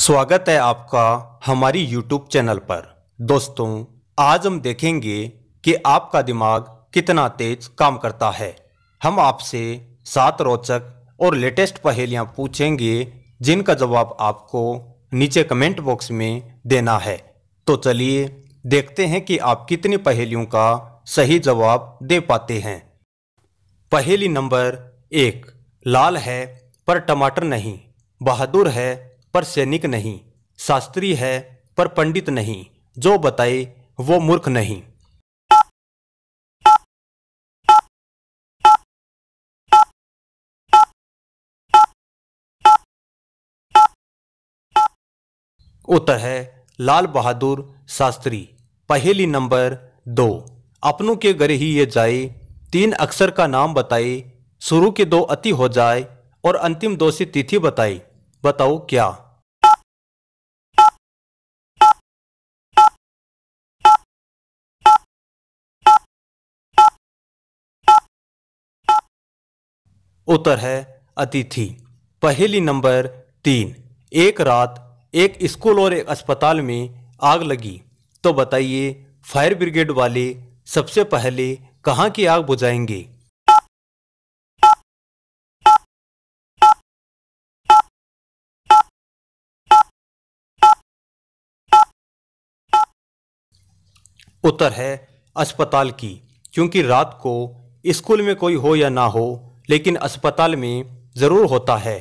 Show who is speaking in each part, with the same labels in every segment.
Speaker 1: स्वागत है आपका हमारी YouTube चैनल पर दोस्तों आज हम देखेंगे कि आपका दिमाग कितना तेज काम करता है हम आपसे सात रोचक और लेटेस्ट पहेलियां पूछेंगे जिनका जवाब आपको नीचे कमेंट बॉक्स में देना है तो चलिए देखते हैं कि आप कितनी पहेलियों का सही जवाब दे पाते हैं पहेली नंबर एक लाल है पर टमाटर नहीं बहादुर है पर सैनिक नहीं शास्त्री है पर पंडित नहीं जो बताए वो मूर्ख नहीं उत्तर है लाल बहादुर शास्त्री पहेली नंबर दो अपनों के घरे ही ये जाए तीन अक्षर का नाम बताए शुरू के दो अति हो जाए और अंतिम दो से तिथि बताए बताओ क्या उत्तर है अतिथि पहली नंबर तीन एक रात एक स्कूल और एक अस्पताल में आग लगी तो बताइए फायर ब्रिगेड वाले सबसे पहले कहाँ की आग बुझाएंगे उत्तर है अस्पताल की क्योंकि रात को स्कूल में कोई हो या ना हो लेकिन अस्पताल में ज़रूर होता है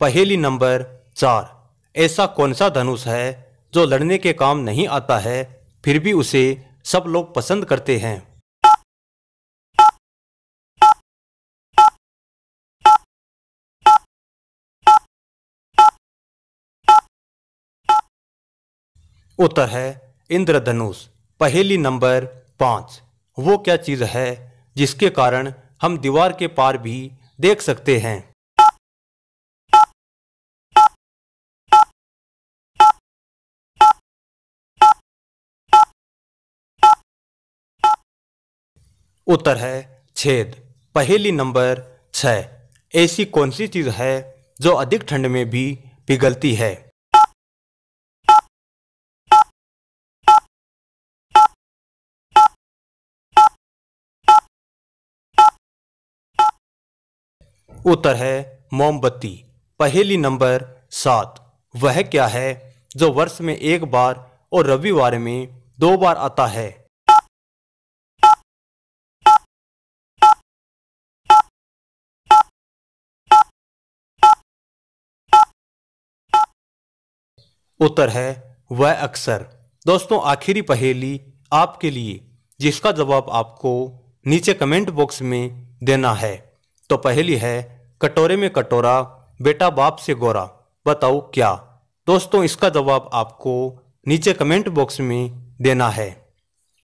Speaker 1: पहेली नंबर चार ऐसा कौन सा धनुष है जो लड़ने के काम नहीं आता है फिर भी उसे
Speaker 2: सब लोग पसंद करते हैं
Speaker 1: उत्तर है इंद्रधनुष पहेली नंबर पांच वो क्या चीज़ है जिसके कारण हम दीवार के पार
Speaker 2: भी देख सकते हैं
Speaker 1: उत्तर है छेद पहेली नंबर छ ऐसी कौन सी चीज़ है जो अधिक ठंड में भी पिघलती है उत्तर है मोमबत्ती पहेली नंबर सात वह क्या है जो वर्ष में एक बार और रविवार में दो बार आता है उत्तर है वह अक्सर दोस्तों आखिरी पहेली आपके लिए जिसका जवाब आपको नीचे कमेंट बॉक्स में देना है तो पहली है कटोरे में कटोरा बेटा बाप से गोरा बताओ क्या दोस्तों इसका जवाब आपको नीचे कमेंट बॉक्स में देना है